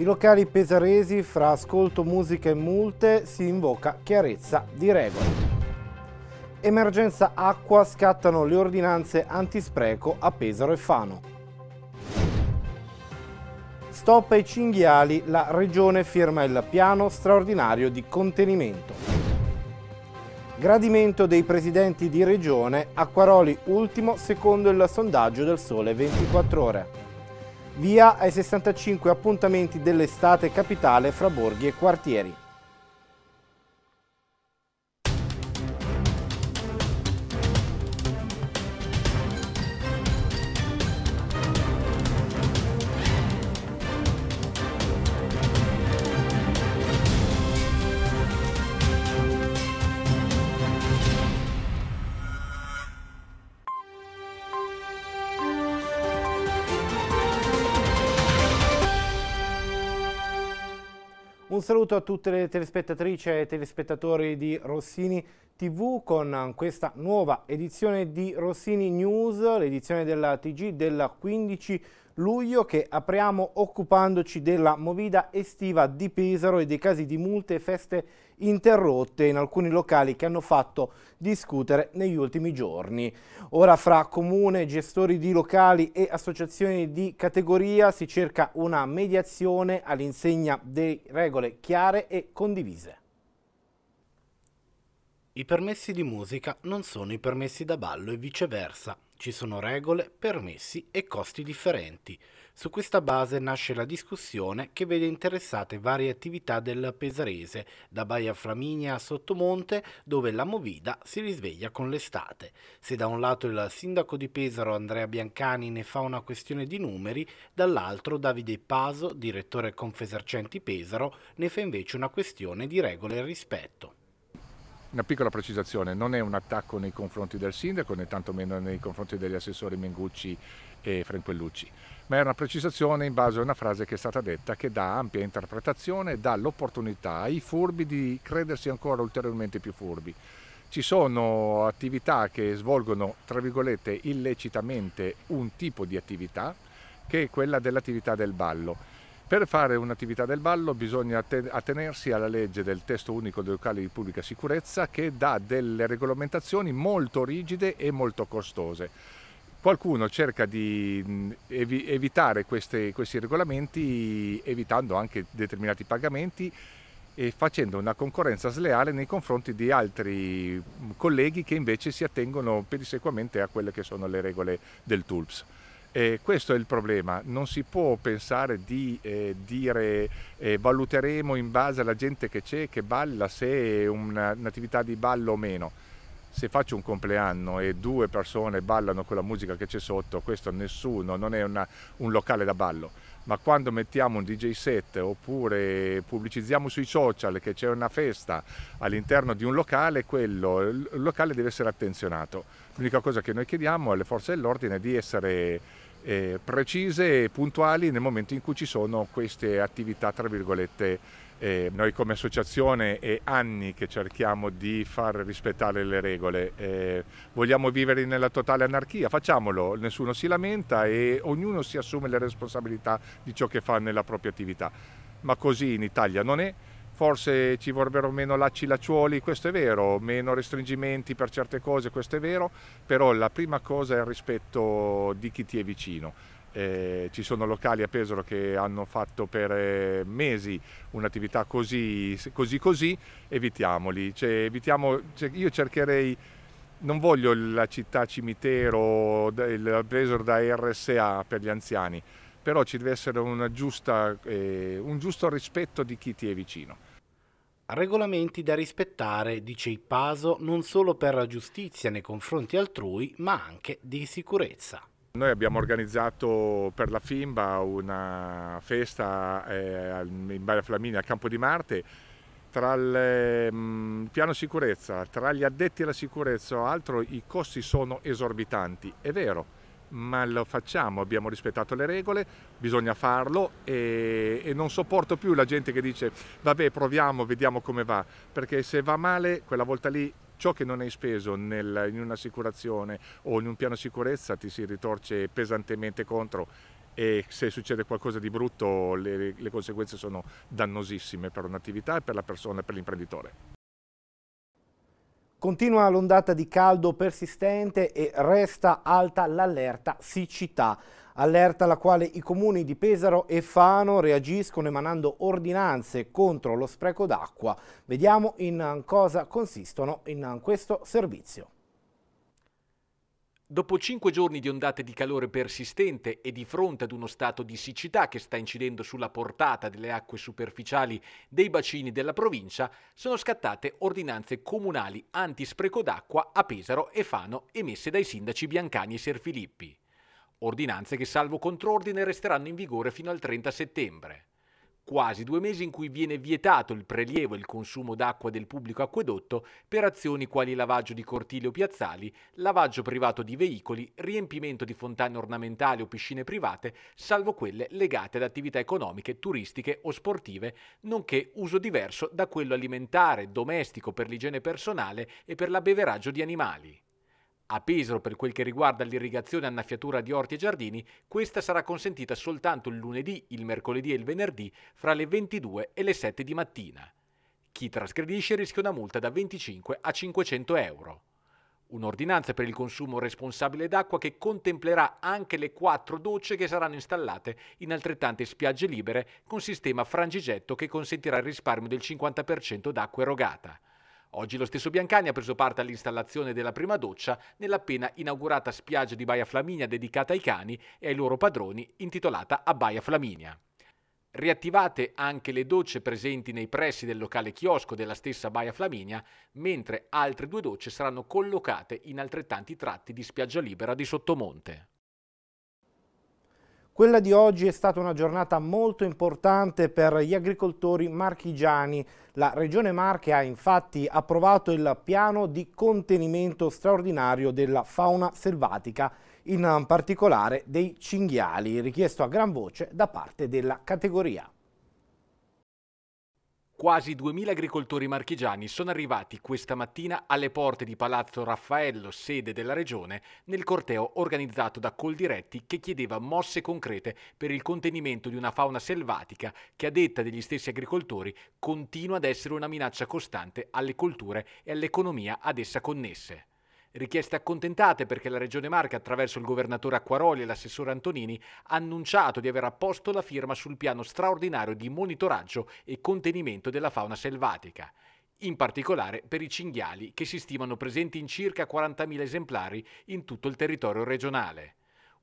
I locali pesaresi fra ascolto, musica e multe si invoca chiarezza di regole. Emergenza acqua scattano le ordinanze antispreco a Pesaro e Fano. Stop ai cinghiali, la regione firma il piano straordinario di contenimento. Gradimento dei presidenti di regione, Acquaroli ultimo secondo il sondaggio del Sole 24 Ore via ai 65 appuntamenti dell'estate capitale fra borghi e quartieri. saluto a tutte le telespettatrici e telespettatori di Rossini TV con questa nuova edizione di Rossini News, l'edizione della TG del 15 luglio che apriamo occupandoci della movida estiva di Pesaro e dei casi di multe e feste interrotte in alcuni locali che hanno fatto discutere negli ultimi giorni. Ora fra comune, gestori di locali e associazioni di categoria si cerca una mediazione all'insegna di regole chiare e condivise. I permessi di musica non sono i permessi da ballo e viceversa. Ci sono regole, permessi e costi differenti. Su questa base nasce la discussione che vede interessate varie attività del Pesarese, da Baia Flaminia a Sottomonte, dove la Movida si risveglia con l'estate. Se da un lato il sindaco di Pesaro Andrea Biancani ne fa una questione di numeri, dall'altro Davide Paso, direttore Confesercenti Pesaro, ne fa invece una questione di regole e rispetto. Una piccola precisazione, non è un attacco nei confronti del sindaco né tantomeno nei confronti degli assessori Mengucci e Franquellucci, ma è una precisazione in base a una frase che è stata detta che dà ampia interpretazione e dà l'opportunità ai furbi di credersi ancora ulteriormente più furbi. Ci sono attività che svolgono, tra virgolette, illecitamente un tipo di attività che è quella dell'attività del ballo per fare un'attività del ballo bisogna attenersi alla legge del testo unico dei locali di pubblica sicurezza che dà delle regolamentazioni molto rigide e molto costose. Qualcuno cerca di evitare queste, questi regolamenti evitando anche determinati pagamenti e facendo una concorrenza sleale nei confronti di altri colleghi che invece si attengono pedissequamente a quelle che sono le regole del TULPS. Eh, questo è il problema, non si può pensare di eh, dire eh, valuteremo in base alla gente che c'è, che balla, se è un'attività di ballo o meno se faccio un compleanno e due persone ballano con la musica che c'è sotto, questo nessuno, non è una, un locale da ballo. Ma quando mettiamo un DJ set oppure pubblicizziamo sui social che c'è una festa all'interno di un locale, quello, il locale deve essere attenzionato. L'unica cosa che noi chiediamo alle forze dell'ordine è di essere eh, precise e puntuali nel momento in cui ci sono queste attività, tra virgolette, e noi come associazione è anni che cerchiamo di far rispettare le regole. E vogliamo vivere nella totale anarchia, facciamolo, nessuno si lamenta e ognuno si assume le responsabilità di ciò che fa nella propria attività. Ma così in Italia non è. Forse ci vorrebbero meno lacci lacciuoli, questo è vero, meno restringimenti per certe cose, questo è vero, però la prima cosa è il rispetto di chi ti è vicino eh, ci sono locali a Pesaro che hanno fatto per eh, mesi un'attività così, così così, evitiamoli. Cioè, evitiamo, cioè, io cercherei, non voglio la città cimitero, il Pesaro da RSA per gli anziani, però ci deve essere giusta, eh, un giusto rispetto di chi ti è vicino. Regolamenti da rispettare, dice Ippaso, non solo per la giustizia nei confronti altrui, ma anche di sicurezza. Noi abbiamo organizzato per la FIMBA una festa eh, in Baia Flaminia a Campo di Marte tra il mm, piano sicurezza, tra gli addetti alla sicurezza o altro i costi sono esorbitanti, è vero, ma lo facciamo, abbiamo rispettato le regole, bisogna farlo e, e, non sopporto più la gente che dice vabbè proviamo, vediamo come va, perché se va male quella volta lì ciò che non hai speso nel, in un'assicurazione o in un piano sicurezza ti si ritorce pesantemente contro e se succede qualcosa di brutto le, le conseguenze sono dannosissime per un'attività e per la persona e per l'imprenditore. Continua l'ondata di caldo persistente e resta alta l'allerta siccità allerta alla quale i comuni di Pesaro e Fano reagiscono emanando ordinanze contro lo spreco d'acqua. Vediamo in eh, cosa consistono in eh, questo servizio. Dopo cinque giorni di ondate di calore persistente e di fronte ad uno stato di siccità che sta incidendo sulla portata delle acque superficiali dei bacini della provincia, sono scattate ordinanze comunali anti spreco d'acqua a Pesaro e Fano emesse dai sindaci Biancani e Serfilippi ordinanze che salvo contrordine resteranno in vigore fino al 30 settembre. Quasi due mesi in cui viene vietato il prelievo e il consumo d'acqua del pubblico acquedotto per azioni quali lavaggio di cortili o piazzali, lavaggio privato di veicoli, riempimento di fontane ornamentali o piscine private, salvo quelle legate ad attività economiche, turistiche o sportive, nonché uso diverso da quello alimentare, domestico per l'igiene personale e per l'abbeveraggio di animali. A Pesaro, per quel che riguarda l'irrigazione e annaffiatura di orti e giardini, questa sarà consentita soltanto il lunedì, il mercoledì e il venerdì fra le 22 e le 7 di mattina. Chi trasgredisce rischia una multa da 25 a 500 euro. Un'ordinanza per il consumo responsabile d'acqua che contemplerà anche le quattro docce che saranno installate in altrettante spiagge libere con sistema frangigetto che consentirà il risparmio del 50% d'acqua erogata. Oggi lo stesso Biancani ha preso parte all'installazione della prima doccia nell'appena inaugurata spiaggia di Baia Flaminia dedicata ai cani e ai loro padroni, intitolata a Baia Flaminia. Riattivate anche le docce presenti nei pressi del locale chiosco della stessa Baia Flaminia, mentre altre due docce saranno collocate in altrettanti tratti di spiaggia libera di Sottomonte. Quella di oggi è stata una giornata molto importante per gli agricoltori marchigiani. La Regione Marche ha infatti approvato il piano di contenimento straordinario della fauna selvatica, in particolare dei cinghiali, richiesto a gran voce da parte della categoria. Quasi 2.000 agricoltori marchigiani sono arrivati questa mattina alle porte di Palazzo Raffaello, sede della Regione, nel corteo organizzato da Coldiretti che chiedeva mosse concrete per il contenimento di una fauna selvatica che, a detta degli stessi agricoltori, continua ad essere una minaccia costante alle colture e all'economia ad essa connesse. Richieste accontentate perché la Regione Marca, attraverso il governatore Acquaroli e l'assessore Antonini, ha annunciato di aver apposto la firma sul piano straordinario di monitoraggio e contenimento della fauna selvatica, in particolare per i cinghiali che si stimano presenti in circa 40.000 esemplari in tutto il territorio regionale.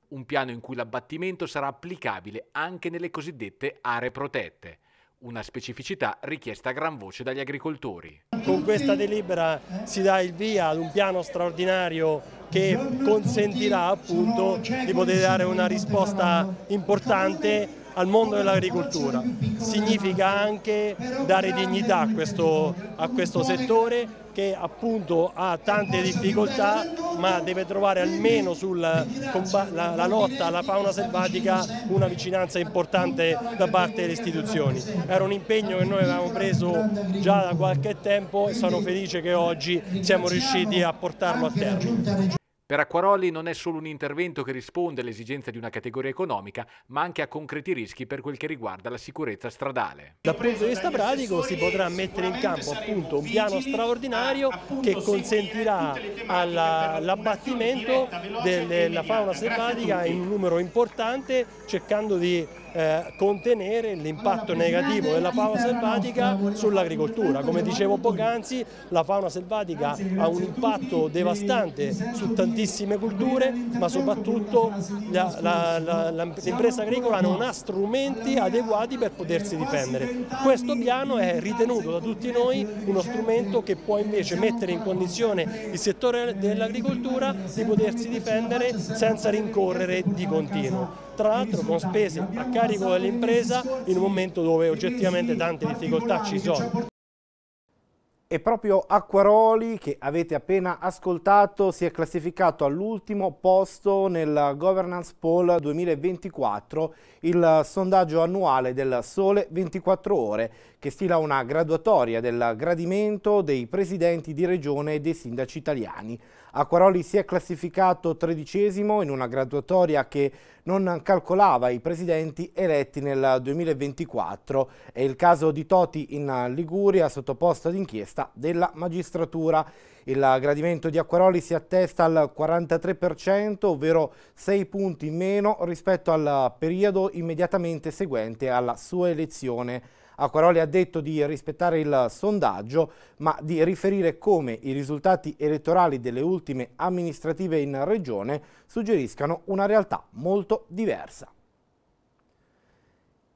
Un piano in cui l'abbattimento sarà applicabile anche nelle cosiddette aree protette, una specificità richiesta a gran voce dagli agricoltori con questa delibera si dà il via ad un piano straordinario che consentirà appunto di poter dare una risposta importante al mondo dell'agricoltura. Significa anche dare dignità a questo, a questo settore che appunto ha tante difficoltà ma deve trovare almeno sulla la, lotta alla fauna selvatica una vicinanza importante da parte delle istituzioni. Era un impegno che noi avevamo preso già da qualche tempo e sono felice che oggi siamo riusciti a portarlo a termine. Per Acquaroli non è solo un intervento che risponde alle esigenze di una categoria economica, ma anche a concreti rischi per quel che riguarda la sicurezza stradale. Dal punto di vista pratico si potrà mettere in campo appunto un piano straordinario che consentirà all'abbattimento della fauna selvatica in un numero importante cercando di eh, contenere l'impatto negativo della fauna selvatica sull'agricoltura. Come dicevo poc'anzi, la fauna selvatica ha un impatto devastante su tantissime culture, ma soprattutto l'impresa agricola non ha strumenti adeguati per eh, potersi difendere. Questo piano è ritenuto da tutti noi uno strumento che può invece mettere in condizione il settore dell'agricoltura di potersi difendere senza rincorrere di continuo tra l'altro con spese a carico dell'impresa in un momento dove oggettivamente tante difficoltà ci sono. E proprio Acquaroli, che avete appena ascoltato, si è classificato all'ultimo posto nella Governance Poll 2024, il sondaggio annuale del Sole 24 Ore, che stila una graduatoria del gradimento dei presidenti di regione e dei sindaci italiani. Acquaroli si è classificato tredicesimo in una graduatoria che non calcolava i presidenti eletti nel 2024. È il caso di Toti in Liguria, sottoposto ad inchiesta della magistratura. Il gradimento di Acquaroli si attesta al 43%, ovvero 6 punti in meno rispetto al periodo immediatamente seguente alla sua elezione. Acquaroli ha detto di rispettare il sondaggio, ma di riferire come i risultati elettorali delle ultime amministrative in regione suggeriscano una realtà molto diversa.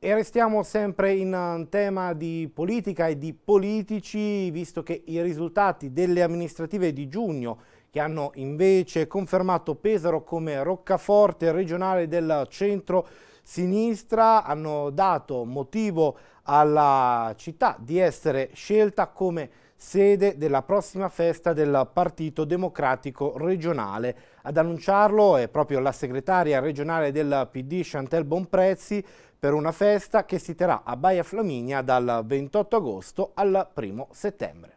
E restiamo sempre in tema di politica e di politici, visto che i risultati delle amministrative di giugno che hanno invece confermato Pesaro come roccaforte regionale del centro sinistra hanno dato motivo alla città di essere scelta come sede della prossima festa del Partito Democratico regionale. Ad annunciarlo è proprio la segretaria regionale del PD Chantel Bonprezzi per una festa che si terrà a Baia Flaminia dal 28 agosto al 1 settembre.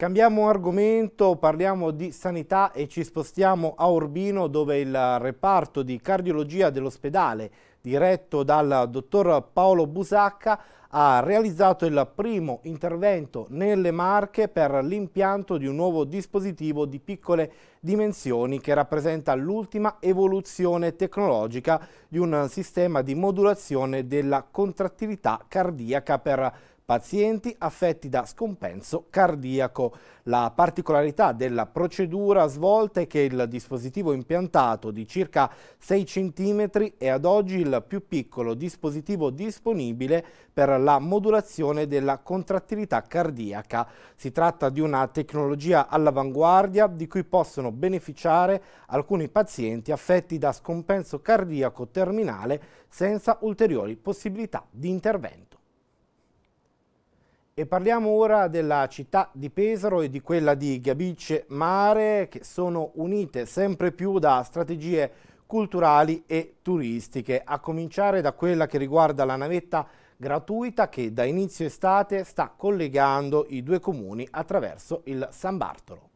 Cambiamo argomento, parliamo di sanità e ci spostiamo a Urbino dove il reparto di cardiologia dell'ospedale diretto dal dottor Paolo Busacca ha realizzato il primo intervento nelle Marche per l'impianto di un nuovo dispositivo di piccole dimensioni che rappresenta l'ultima evoluzione tecnologica di un sistema di modulazione della contrattività cardiaca per pazienti affetti da scompenso cardiaco. La particolarità della procedura svolta è che il dispositivo impiantato di circa 6 cm è ad oggi il più piccolo dispositivo disponibile per la modulazione della contrattilità cardiaca. Si tratta di una tecnologia all'avanguardia di cui possono beneficiare alcuni pazienti affetti da scompenso cardiaco terminale senza ulteriori possibilità di intervento. E parliamo ora della città di Pesaro e di quella di Gabicce Mare che sono unite sempre più da strategie culturali e turistiche, a cominciare da quella che riguarda la navetta gratuita che da inizio estate sta collegando i due comuni attraverso il San Bartolo.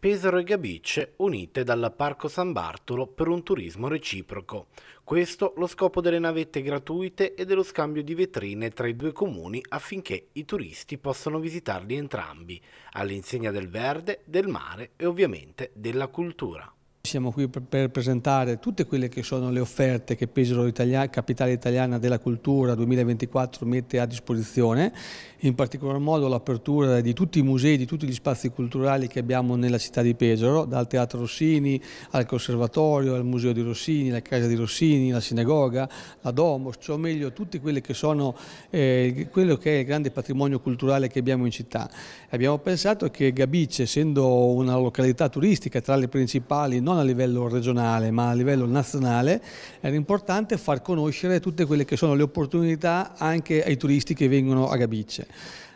Pesaro e Gabicce unite dal Parco San Bartolo per un turismo reciproco. Questo lo scopo delle navette gratuite e dello scambio di vetrine tra i due comuni affinché i turisti possano visitarli entrambi, all'insegna del verde, del mare e ovviamente della cultura siamo qui per, presentare tutte quelle che sono le offerte che Pesaro Italiana, Capitale Italiana della Cultura 2024 mette a disposizione, in particolar modo l'apertura di tutti i musei, di tutti gli spazi culturali che abbiamo nella città di Pesaro, dal Teatro Rossini al Conservatorio, al Museo di Rossini, la Casa di Rossini, la Sinagoga, la Domus, cioè o meglio tutti quelli che sono eh, quello che è il grande patrimonio culturale che abbiamo in città. Abbiamo pensato che Gabice, essendo una località turistica tra le principali, non a livello regionale ma a livello nazionale, era importante far conoscere tutte quelle che sono le opportunità anche ai turisti che vengono a Gabicce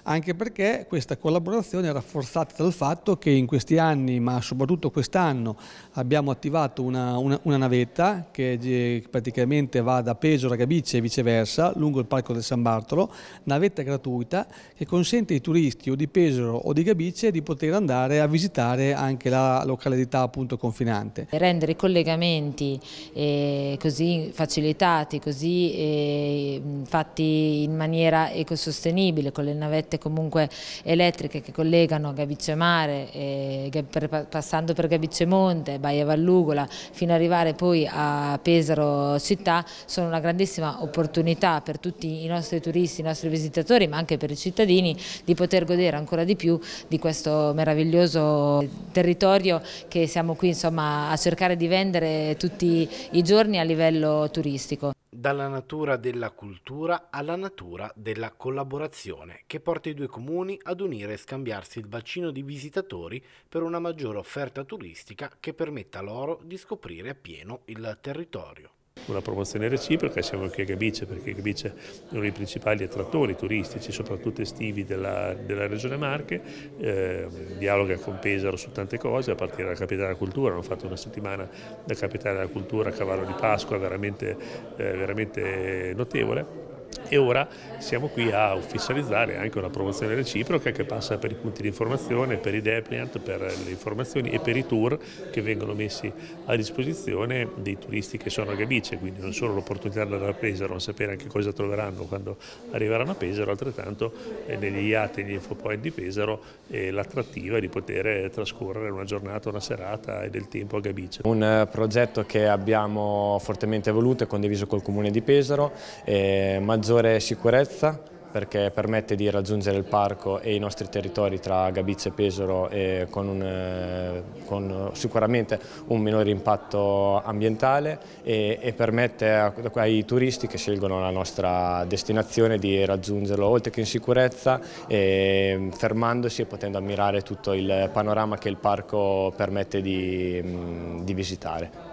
anche perché questa collaborazione è rafforzata dal fatto che in questi anni, ma soprattutto quest'anno, abbiamo attivato una, una, una, navetta che eh, praticamente va da Pesaro a Gabice e viceversa, lungo il Parco del San Bartolo, navetta gratuita che consente ai turisti o di Pesaro o di Gabice di poter andare a visitare anche la località appunto confinante. Rendere i collegamenti eh, così facilitati, così eh, fatti in maniera ecosostenibile con le navette reti comunque elettriche che collegano Gabizio Mare, e, per, passando per Gabizio Monte, Baia Vallugola, fino ad arrivare poi a Pesaro città, sono una grandissima opportunità per tutti i nostri turisti, i nostri visitatori, ma anche per i cittadini di poter godere ancora di più di questo meraviglioso territorio che siamo qui insomma, a cercare di vendere tutti i giorni a livello turistico dalla natura della cultura alla natura della collaborazione, che porta i due comuni ad unire e scambiarsi il bacino di visitatori per una maggiore offerta turistica che permetta loro di scoprire appieno il territorio. Una promozione reciproca, siamo anche a Gabice perché Gabice è uno dei principali attrattori turistici, soprattutto estivi della, della regione Marche, eh, dialoga con Pesaro su tante cose, a partire dalla capitale della cultura, hanno fatto una settimana da capitale della cultura a cavallo di Pasqua veramente, eh, veramente notevole e ora siamo qui a ufficializzare anche una promozione reciproca che passa per i punti di informazione, per i depliant, per le informazioni e per i tour che vengono messi a disposizione dei turisti che sono a Gabice, quindi non solo l'opportunità di andare a Pesaro, sapere anche cosa troveranno quando arriveranno a Pesaro, altrettanto eh, negli IAT e negli infopoint di Pesaro eh, l'attrattiva di poter eh, trascorrere una giornata, una serata e del tempo a Gabice. Un progetto che abbiamo fortemente voluto e condiviso col Comune di Pesaro, eh, maggiore sicurezza perché permette di raggiungere il parco e i nostri territori tra Gabizia e Pesaro e con, un, eh, con, sicuramente un minore impatto ambientale e, e permette ai turisti che scelgono la nostra destinazione di raggiungerlo oltre che in sicurezza e, mm, fermandosi e potendo ammirare tutto il panorama che il parco permette di, mm, di visitare.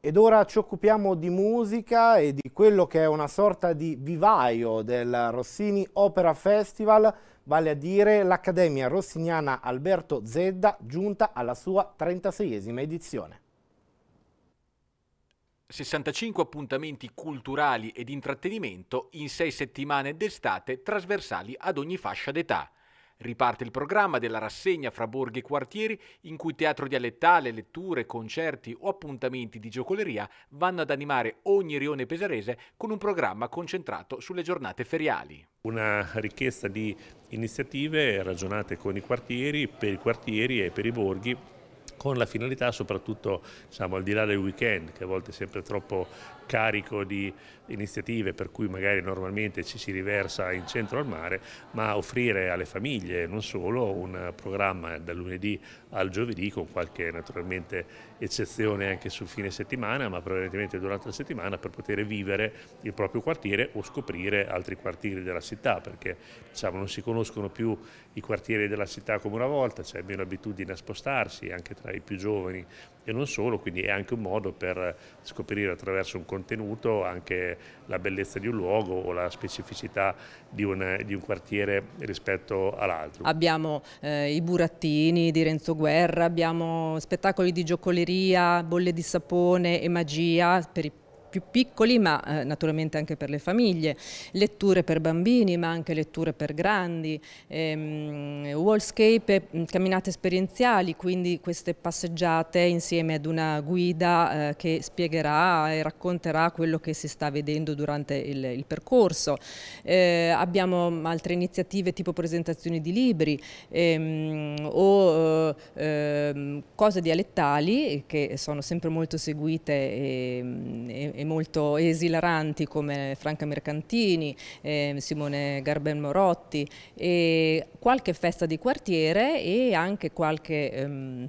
Ed ora ci occupiamo di musica e di quello che è una sorta di vivaio del Rossini Opera Festival, vale a dire l'Accademia Rossiniana Alberto Zedda giunta alla sua 36esima edizione. 65 appuntamenti culturali ed intrattenimento in sei settimane d'estate trasversali ad ogni fascia d'età. Riparte il programma della rassegna fra borghi e quartieri in cui teatro dialettale, letture, concerti o appuntamenti di giocoleria vanno ad animare ogni rione pesarese con un programma concentrato sulle giornate feriali. Una richiesta di iniziative ragionate con i quartieri, per i quartieri e per i borghi con la finalità soprattutto diciamo, al di là del weekend che a volte è sempre troppo carico di iniziative per cui magari normalmente ci si riversa in centro al mare, ma offrire alle famiglie, non solo, un programma dal lunedì al giovedì con qualche naturalmente eccezione anche sul fine settimana, ma prevalentemente durante la settimana per poter vivere il proprio quartiere o scoprire altri quartieri della città, perché diciamo, non si conoscono più i quartieri della città come una volta, c'è cioè meno abitudine a spostarsi anche tra i più giovani e non solo, quindi è anche un modo per scoprire attraverso un contenuto anche la bellezza di un luogo o la specificità di un, di un quartiere rispetto all'altro. Abbiamo eh, i burattini di Renzo Guerra, abbiamo spettacoli di giocoleria, bolle di sapone e magia per i più piccoli ma eh, naturalmente anche per le famiglie, letture per bambini ma anche letture per grandi, ehm, wallscape, mm, camminate esperienziali, quindi queste passeggiate insieme ad una guida eh, che spiegherà e racconterà quello che si sta vedendo durante il, il percorso. Eh, abbiamo altre iniziative tipo presentazioni di libri ehm, o eh, ehm, cose dialettali che sono sempre molto seguite e, mm, e e molto esilaranti come Franca Mercantini, eh, Simone Garben Morotti e qualche festa di quartiere e anche qualche... Ehm,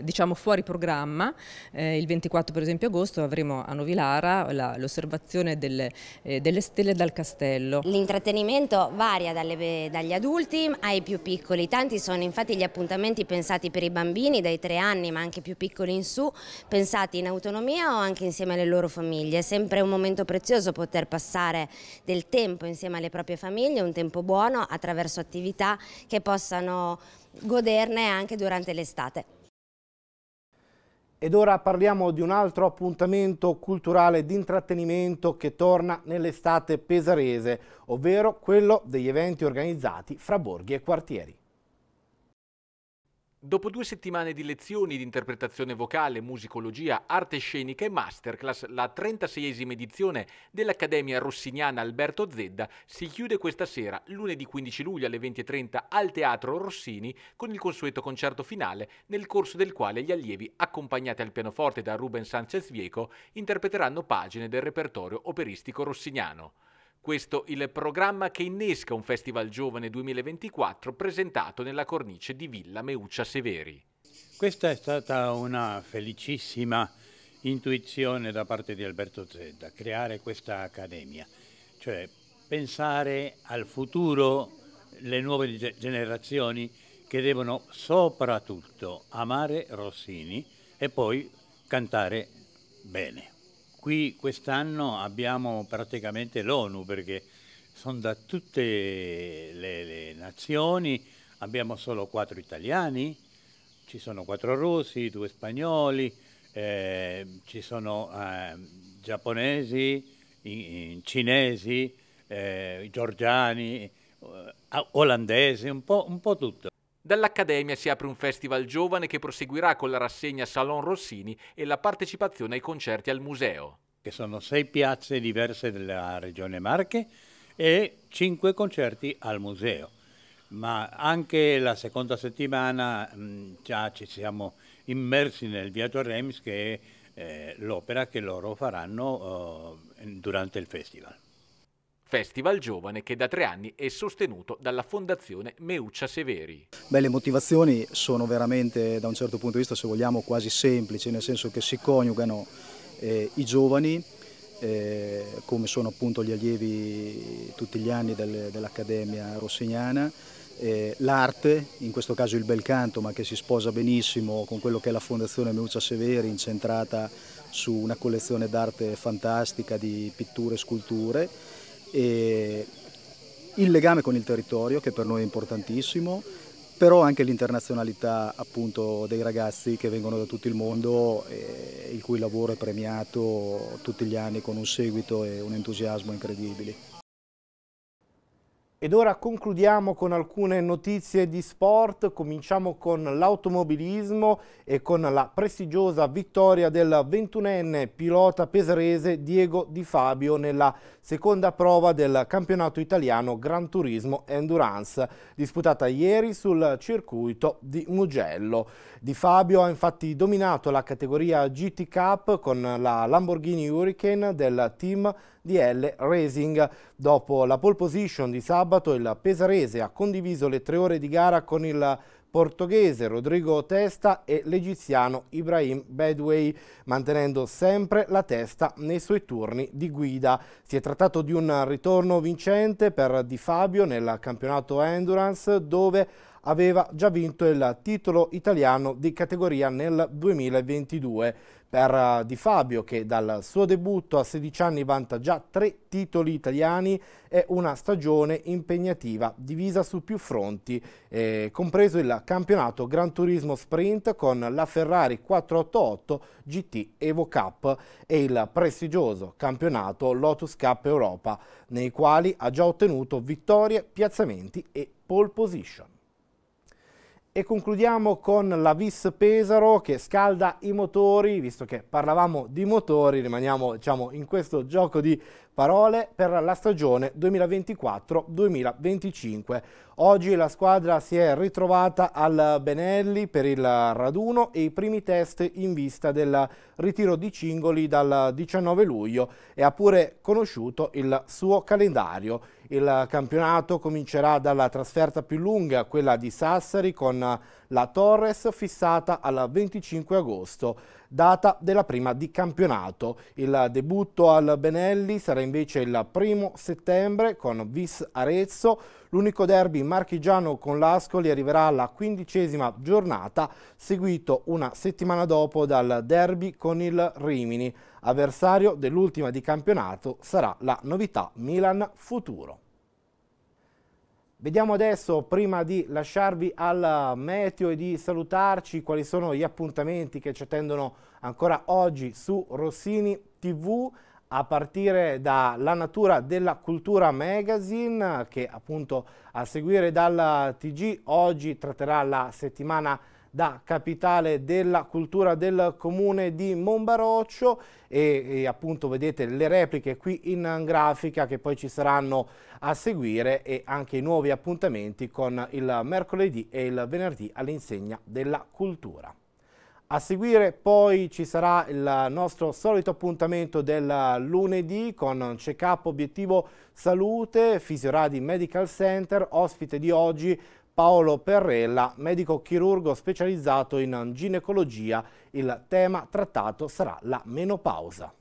diciamo fuori programma, eh, il 24 per esempio agosto avremo a Novilara l'osservazione delle, eh, delle, stelle dal castello. L'intrattenimento varia dalle, dagli adulti ai più piccoli, tanti sono infatti gli appuntamenti pensati per i bambini dai tre anni ma anche più piccoli in su, pensati in autonomia o anche insieme alle loro famiglie, è sempre un momento prezioso poter passare del tempo insieme alle proprie famiglie, un tempo buono attraverso attività che possano goderne anche durante l'estate. Ed ora parliamo di un altro appuntamento culturale di intrattenimento che torna nell'estate pesarese, ovvero quello degli eventi organizzati fra borghi e quartieri. Dopo due settimane di lezioni di interpretazione vocale, musicologia, arte scenica e masterclass, la 36esima edizione dell'Accademia Rossiniana Alberto Zedda si chiude questa sera, lunedì 15 luglio alle 20.30 al Teatro Rossini, con il consueto concerto finale, nel corso del quale gli allievi, accompagnati al pianoforte da Ruben Sanchez Vieco, interpreteranno pagine del repertorio operistico rossiniano. Questo il programma che innesca un Festival Giovane 2024 presentato nella cornice di Villa Meuccia Severi. Questa è stata una felicissima intuizione da parte di Alberto Zedda, creare questa accademia, cioè pensare al futuro, le nuove generazioni che devono soprattutto amare Rossini e poi cantare bene. Qui quest'anno abbiamo praticamente l'ONU perché sono da tutte le, le nazioni, abbiamo solo quattro italiani, ci sono quattro russi, due spagnoli, eh, ci sono eh, giapponesi, in, in cinesi, eh, giorgiani, eh, olandesi, un po', un po' tutto. Dall'Accademia si apre un festival giovane che proseguirà con la rassegna Salon Rossini e la partecipazione ai concerti al museo. Che sono sei piazze diverse della regione Marche e cinque concerti al museo. Ma anche la seconda settimana mh, mm, già ci siamo immersi nel Viaggio Rems che è eh, l'opera che loro faranno eh, durante il festival. Festival Giovane che da tre anni è sostenuto dalla Fondazione Meuccia Severi. Beh, le motivazioni sono veramente, da un certo punto di vista, se vogliamo, quasi semplici, nel senso che si coniugano eh, i giovani, eh, come sono appunto gli allievi tutti gli anni del, dell'Accademia Rossignana, eh, l'arte, in questo caso il bel canto, ma che si sposa benissimo con quello che è la Fondazione Meuccia Severi, incentrata su una collezione d'arte fantastica di pitture e sculture, e il legame con il territorio che per noi è importantissimo, però anche l'internazionalità appunto dei ragazzi che vengono da tutto il mondo e eh, il cui lavoro è premiato tutti gli anni con un seguito e un entusiasmo incredibili. Ed ora concludiamo con alcune notizie di sport, cominciamo con l'automobilismo e con la prestigiosa vittoria del 21enne pilota pesarese Diego Di Fabio nella seconda prova del campionato italiano Gran Turismo Endurance, disputata ieri sul circuito di Mugello. Di Fabio ha infatti dominato la categoria GT Cup con la Lamborghini Hurricane del team DL Racing. Dopo la pole position di sabato, il pesarese ha condiviso le tre ore di gara con il portoghese Rodrigo Testa e l'egiziano Ibrahim Bedway, mantenendo sempre la testa nei suoi turni di guida. Si è trattato di un ritorno vincente per Di Fabio nel campionato Endurance, dove aveva già vinto il titolo italiano di categoria nel 2022 per eh, Di Fabio che dal suo debutto a 16 anni vanta già tre titoli italiani e una stagione impegnativa divisa su più fronti, eh, compreso il campionato Gran Turismo Sprint con la Ferrari 488 GT Evo Cup e il prestigioso campionato Lotus Cup Europa, nei quali ha già ottenuto vittorie, piazzamenti e pole position. E concludiamo con la Vis Pesaro che scalda i motori, visto che parlavamo di motori, rimaniamo diciamo, in questo gioco di parole per la stagione 2024-2025. Oggi la squadra si è ritrovata al Benelli per il raduno e i primi test in vista del ritiro di Cingoli dal 19 luglio e ha pure conosciuto il suo calendario. Il campionato comincerà dalla trasferta più lunga, quella di Sassari, con la Torres fissata al 25 agosto data della prima di campionato. Il debutto al Benelli sarà invece il primo settembre con Vis Arezzo. L'unico derby marchigiano con l'Ascoli arriverà alla quindicesima giornata, seguito una settimana dopo dal derby con il Rimini. Avversario dell'ultima di campionato sarà la novità Milan Futuro. Vediamo adesso, prima di lasciarvi al eh, meteo e di salutarci, quali sono gli appuntamenti che ci attendono ancora oggi su Rossini TV a partire dalla natura della cultura magazine che appunto a seguire dal eh, TG oggi tratterà la settimana da capitale della cultura del comune di Monbaroccio e, e, appunto vedete le repliche qui in grafica che poi ci saranno a seguire e anche i nuovi appuntamenti con il mercoledì e il venerdì all'insegna della cultura. A seguire poi ci sarà il nostro solito appuntamento del lunedì con check-up obiettivo salute, Fisioradi Medical Center, ospite di oggi Paolo Perrella, medico chirurgo specializzato in ginecologia. Il tema trattato sarà la menopausa.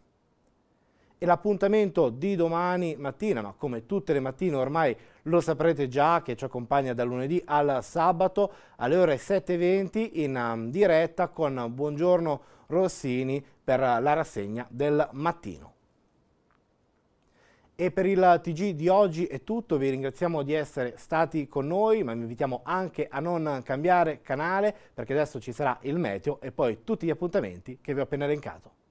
E l'appuntamento di domani mattina, ma come tutte le mattine ormai lo saprete già, che ci accompagna dal lunedì al sabato alle ore 7.20 in um, diretta con Buongiorno Rossini per la rassegna del mattino. E per il TG di oggi è tutto, vi ringraziamo di essere stati con noi, ma vi invitiamo anche a non cambiare canale perché adesso ci sarà il meteo e poi tutti gli appuntamenti che vi ho appena elencato.